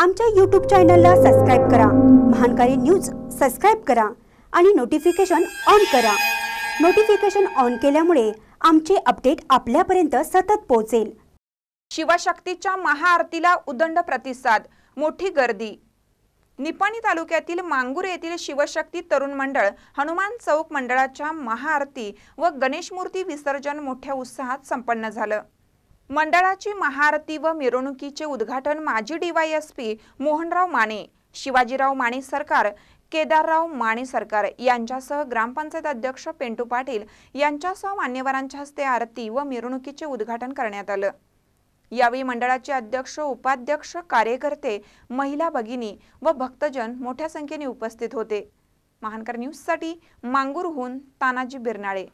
आमच्या यूट्यूब चॅनलला सबस्क्राईब करा महानकारी न्यूज सबस्क्राईब करा आणि नोटिफिकेशन ऑन करा नोटिफिकेशन ऑन केल्यामुळे आमचे अपडेट आपल्यापर्यंत सतत पोहोचेल शिवशक्तीच्या महाआरतीला उदंड प्रतिसाद मोठी गर्दी निपाणी तालुक्यातील मांगुर येथील शिवशक्ती तरुण मंडळ हनुमान चौक मंडळाच्या महाआरती व मूर्ती विसर्जन मोठ्या उत्साहात संपन्न झालं मंडळाची महारती व मिरवणुकीचे उद्घाटन माजी D Y S P Mohanrao Mane Shivajirao Mane सरकार केदारराव माने सरकार यांच्यासह ग्रामपंचायत अध्यक्ष पेंटू पाटील यांच्यासह मान्यवरांच्या हस्ते आरती व मिरवणुकीचे उद्घाटन करण्यात आलं यावेळी मंडळाचे अध्यक्ष उपाध्यक्ष कार्यकर्ते महिला भगिनी व भक्तजन मोठ्या संख्येने उपस्थित होते महानकर न्यूजसाठी मांगूरहून तानाजी बिरनाळे